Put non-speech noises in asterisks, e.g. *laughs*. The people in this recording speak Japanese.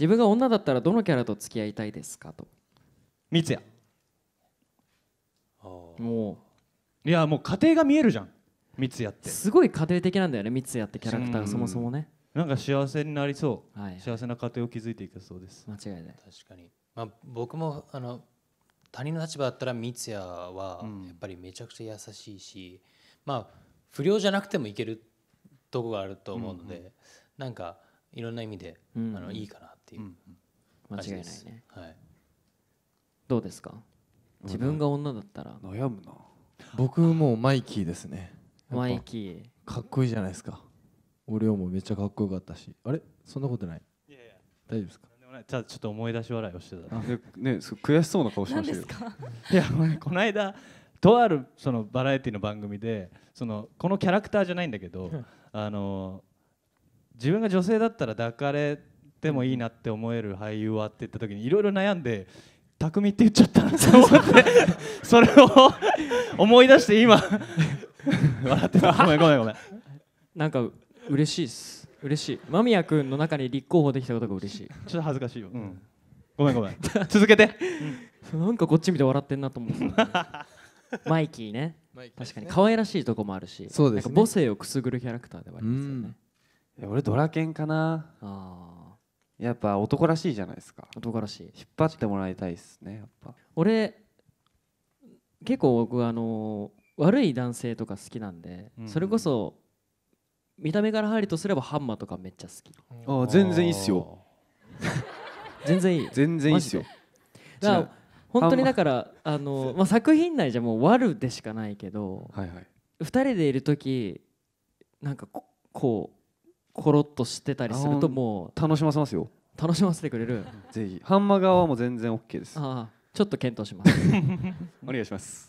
自分が女だったらどのキャラと付き合いたいですかと三ツ矢もういやもう家庭が見えるじゃん三ツ矢ってすごい家庭的なんだよね三ツ矢ってキャラクターがそもそもねなんか幸せになりそう、はい、幸せな家庭を築いていくそうです間違いない確かに、まあ、僕もあの他人の立場だったら三ツ矢はやっぱりめちゃくちゃ優しいし、うん、まあ不良じゃなくてもいけるとこがあると思うので、うんうん、なんかいろんな意味で、うんうん、あのいいかなっていう、間違いないね、はい、どうですか自分が女だったら悩むな僕もうマイキーですねマイキーかっこいいじゃないですか俺もめっちゃかっこよかったしあれそんなことないいやいや大丈夫ですかただちょっと思い出し笑いをしてたね悔しそうな顔しましたよ *laughs* いやこの間とあるそのバラエティの番組でそのこのキャラクターじゃないんだけど *laughs* あの自分が女性だったら抱かれでもいいなって思える俳優はって言った時にいろいろ悩んで匠って言っちゃったなと思ってそれを思い出して今笑ってたごめんごめんごめんなんか嬉しいです嬉しい間宮君の中に立候補できたことが嬉しいちょっと恥ずかしいよ、うん、ごめんごめん続けて、うん、なんかこっち見て笑ってんなと思って、す。マイキーね確かに可愛らしいとこもあるしそうです、ね、母性をくすぐるキャラクターではありますよね、俺ドラケンかなあやっぱ男らしいじゃないですか男らしい引っ張ってもらいたいですねやっぱ俺結構僕あの悪い男性とか好きなんで、うん、それこそ見た目から入るとすればハンマーとかめっちゃ好きああ全然いいっすよ *laughs* 全然いい全然いいっすよだから本当にだからあの、まあ、作品内じゃもう悪でしかないけど、はいはい、2人でいる時なんかこうコロッとしてたりするともう楽しませますよ楽しませてくれるぜひハンマー側も全然 OK ですああちょっと検討します *laughs* お願いします